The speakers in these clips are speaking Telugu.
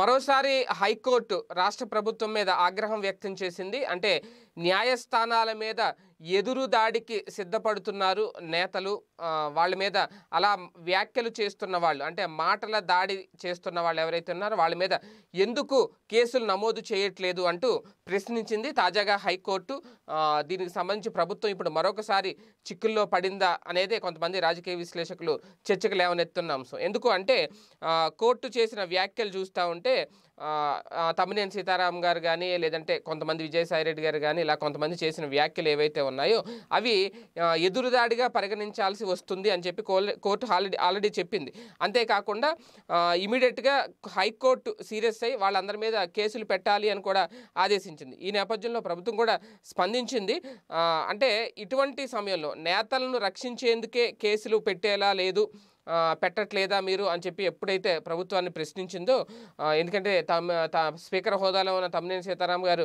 మరోసారి హైకోర్టు రాష్ట్ర ప్రభుత్వం మీద ఆగ్రహం వ్యక్తం చేసింది అంటే న్యాయస్థానాల మీద ఎదురు దాడికి సిద్ధపడుతున్నారు నేతలు వాళ్ళ మీద అలా వ్యాఖ్యలు చేస్తున్న వాళ్ళు అంటే మాటల దాడి చేస్తున్న వాళ్ళు ఎవరైతే ఉన్నారో వాళ్ళ మీద ఎందుకు కేసులు నమోదు చేయట్లేదు అంటూ ప్రశ్నించింది తాజాగా హైకోర్టు దీనికి సంబంధించి ప్రభుత్వం ఇప్పుడు మరొకసారి చిక్కుల్లో పడిందా అనేది కొంతమంది రాజకీయ విశ్లేషకులు చర్చకు లేవనెత్తున్న అంశం ఎందుకు అంటే కోర్టు చేసిన వ్యాఖ్యలు చూస్తూ ఉంటే తమ్మినేని సీతారాం గారు కానీ లేదంటే కొంతమంది విజయసాయి రెడ్డి గారు కానీ ఇలా కొంతమంది చేసిన వ్యాఖ్యలు ఏవైతే ఉన్నాయో అవి ఎదురుదాడిగా పరిగణించాల్సి వస్తుంది అని చెప్పి కోర్టు ఆల్రెడీ ఆల్రెడీ చెప్పింది అంతేకాకుండా ఇమీడియట్గా హైకోర్టు సీరియస్ అయ్యి వాళ్ళందరి మీద కేసులు పెట్టాలి అని కూడా ఆదేశించింది ఈ నేపథ్యంలో ప్రభుత్వం కూడా స్పందించింది అంటే ఇటువంటి సమయంలో నేతలను రక్షించేందుకే కేసులు పెట్టేలా లేదు పెట్టట్లేదా మీరు అని చెప్పి ఎప్పుడైతే ప్రభుత్వాన్ని ప్రశ్నించిందో ఎందుకంటే తమ స్పీకర్ హోదాలో ఉన్న తమ్మినేని సీతారాం గారు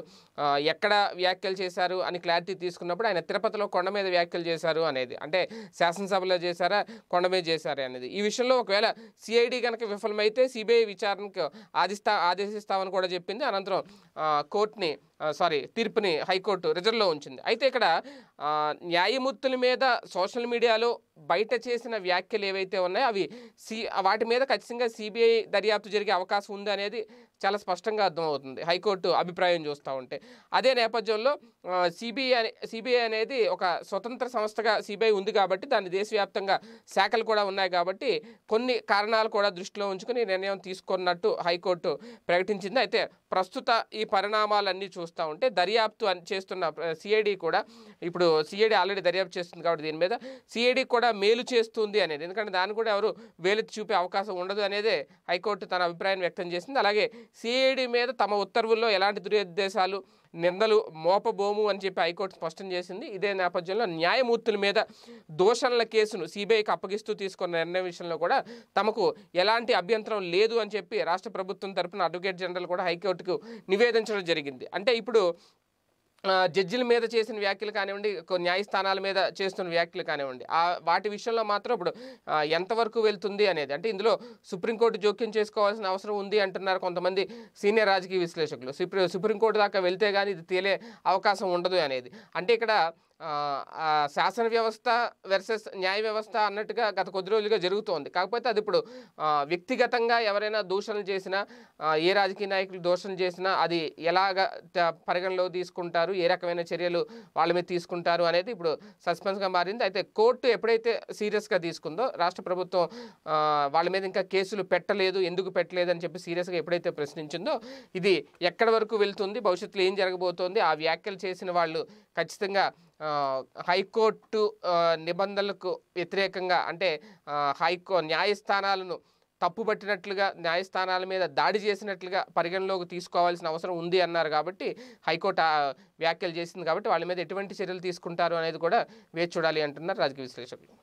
ఎక్కడ వ్యాఖ్యలు చేశారు అని క్లారిటీ తీసుకున్నప్పుడు ఆయన తిరుపతిలో కొండ మీద వ్యాఖ్యలు చేశారు అనేది అంటే శాసనసభలో చేశారా కొండ మీద చేశారా అనేది ఈ విషయంలో ఒకవేళ సిఐడి కనుక విఫలమైతే సిబిఐ విచారణకు ఆదిస్తా ఆదేశిస్తామని కూడా చెప్పింది అనంతరం కోర్టుని సారీ తీర్పుని హైకోర్టు రిజర్వ్లో ఉంచింది అయితే ఇక్కడ న్యాయమూర్తుల మీద సోషల్ మీడియాలో బయట చేసిన వ్యాఖ్యలు ఏవైతే ఉన్నాయో అవి సి వాటి మీద ఖచ్చితంగా సిబిఐ దర్యాప్తు జరిగే అవకాశం ఉంది అనేది చాలా స్పష్టంగా అర్థమవుతుంది హైకోర్టు అభిప్రాయం చూస్తూ ఉంటే అదే నేపథ్యంలో సిబిఐ సిబిఐ అనేది ఒక స్వతంత్ర సంస్థగా సిబిఐ ఉంది కాబట్టి దాని దేశవ్యాప్తంగా శాఖలు కూడా ఉన్నాయి కాబట్టి కొన్ని కారణాలు కూడా దృష్టిలో ఉంచుకుని నిర్ణయం తీసుకున్నట్టు హైకోర్టు ప్రకటించింది అయితే ప్రస్తుత ఈ పరిణామాలన్నీ చూస్తే చూస్తూ ఉంటే దర్యాప్తు చేస్తున్న సిఐడి కూడా ఇప్పుడు సిఐడి ఆల్రెడీ దర్యాప్తు చేస్తుంది కాబట్టి దీని మీద సిఐడి కూడా మేలు చేస్తుంది అనేది ఎందుకంటే దాన్ని కూడా ఎవరు వేలెత్తి చూపే అవకాశం ఉండదు అనేదే హైకోర్టు తన అభిప్రాయం వ్యక్తం చేసింది అలాగే సిఐడి మీద తమ ఉత్తర్వుల్లో ఎలాంటి దురుద్దేశాలు నిందలు మోపబోము అని చెప్పి హైకోర్టు స్పష్టం చేసింది ఇదే నేపథ్యంలో న్యాయమూర్తుల మీద దోషణల కేసును సిబిఐకి అప్పగిస్తూ తీసుకున్న నిర్ణయం విషయంలో కూడా తమకు ఎలాంటి అభ్యంతరం లేదు అని చెప్పి రాష్ట్ర ప్రభుత్వం తరఫున అడ్వకేట్ జనరల్ కూడా హైకోర్టుకు నివేదించడం జరిగింది అంటే ఇప్పుడు జడ్జిల మీద చేసిన వ్యాఖ్యలు కానివ్వండి న్యాయస్థానాల మీద చేస్తున్న వ్యాఖ్యలు కానివ్వండి ఆ వాటి విషయంలో మాత్రం ఇప్పుడు ఎంతవరకు వెళ్తుంది అనేది అంటే ఇందులో సుప్రీంకోర్టు జోక్యం చేసుకోవాల్సిన అవసరం ఉంది అంటున్నారు కొంతమంది సీనియర్ రాజకీయ విశ్లేషకులు సుప్రీంకోర్టు దాకా వెళ్తే కానీ ఇది తేలే అవకాశం ఉండదు అనేది అంటే ఇక్కడ శాసన వ్యవస్థ వెర్సెస్ న్యాయ వ్యవస్థ అన్నట్టుగా గత కొద్ది రోజులుగా జరుగుతోంది కాకపోతే అది ఇప్పుడు వ్యక్తిగతంగా ఎవరైనా దూషణలు చేసినా ఏ రాజకీయ నాయకులు దూషణ చేసినా అది ఎలాగ పరిగణలో తీసుకుంటారు ఏ రకమైన చర్యలు వాళ్ళ మీద తీసుకుంటారు అనేది ఇప్పుడు సస్పెన్స్గా మారింది అయితే కోర్టు ఎప్పుడైతే సీరియస్గా తీసుకుందో రాష్ట్ర ప్రభుత్వం వాళ్ళ మీద ఇంకా కేసులు పెట్టలేదు ఎందుకు పెట్టలేదు అని చెప్పి సీరియస్గా ఎప్పుడైతే ప్రశ్నించిందో ఇది ఎక్కడి వరకు వెళ్తుంది భవిష్యత్తులో ఏం జరగబోతోంది ఆ వ్యాఖ్యలు చేసిన వాళ్ళు ఖచ్చితంగా హైకోర్టు నిబంధనలకు వ్యతిరేకంగా అంటే హైకో న్యాయస్థానాలను తప్పుపట్టినట్లుగా న్యాయస్థానాల మీద దాడి చేసినట్లుగా పరిగణలోకి తీసుకోవాల్సిన అవసరం ఉంది అన్నారు కాబట్టి హైకోర్టు వ్యాఖ్యలు చేసింది కాబట్టి వాళ్ళ మీద ఎటువంటి చర్యలు తీసుకుంటారు అనేది కూడా వేచి చూడాలి అంటున్నారు రాజకీయ విశ్లేషకులు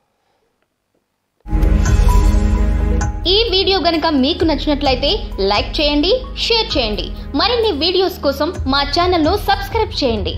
ఈ వీడియో గనుక మీకు నచ్చినట్లయితే లైక్ చేయండి షేర్ చేయండి మరిన్ని వీడియోస్ కోసం మా ఛానల్ను సబ్స్క్రైబ్ చేయండి